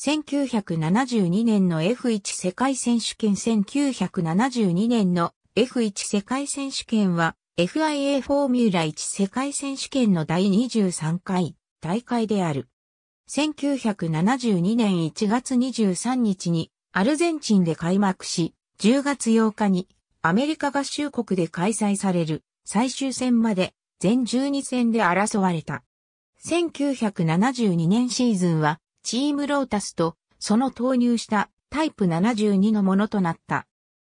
1972年の F1 世界選手権1972年の F1 世界選手権は FIA フォーミュラ1世界選手権の第23回大会である。1972年1月23日にアルゼンチンで開幕し、10月8日にアメリカ合衆国で開催される最終戦まで全12戦で争われた。1972年シーズンはチームロータスと、その投入したタイプ72のものとなった。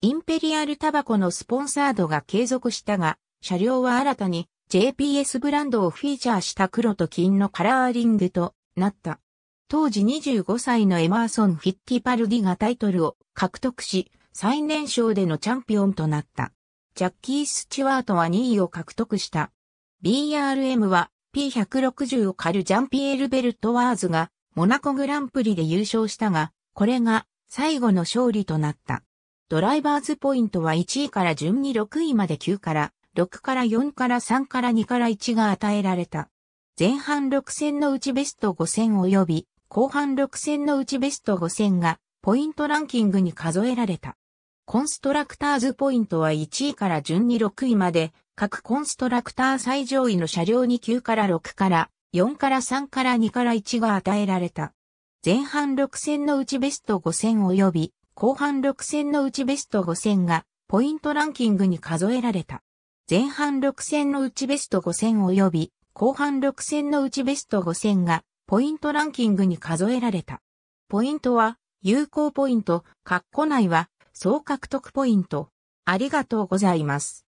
インペリアルタバコのスポンサードが継続したが、車両は新たに JPS ブランドをフィーチャーした黒と金のカラーリングとなった。当時25歳のエマーソン・フィッティパルディがタイトルを獲得し、最年少でのチャンピオンとなった。ジャッキー・スチュワートは2位を獲得した。BRM は P160 を狩るジャンピエール・ベルトワーズがモナコグランプリで優勝したが、これが最後の勝利となった。ドライバーズポイントは1位から順に6位まで9から、6から4から3から2から1が与えられた。前半6戦のうちベスト5戦及び、後半6戦のうちベスト5戦が、ポイントランキングに数えられた。コンストラクターズポイントは1位から順に6位まで、各コンストラクター最上位の車両に9から6から4から3から2から1が与えられた。前半6戦のうちベスト5戦及び後半6戦のうちベスト5戦がポイントランキングに数えられた。前半6戦のうちベスト5戦及び後半6戦のうちベスト5戦がポイントランキングに数えられた。ポイントは有効ポイント、括弧内は総獲得ポイント。ありがとうございます。